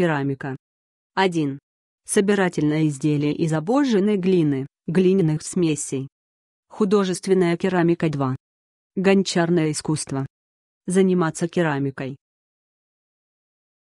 Керамика. 1. Собирательное изделие из обожженной глины, глиняных смесей. Художественная керамика 2. Гончарное искусство. Заниматься керамикой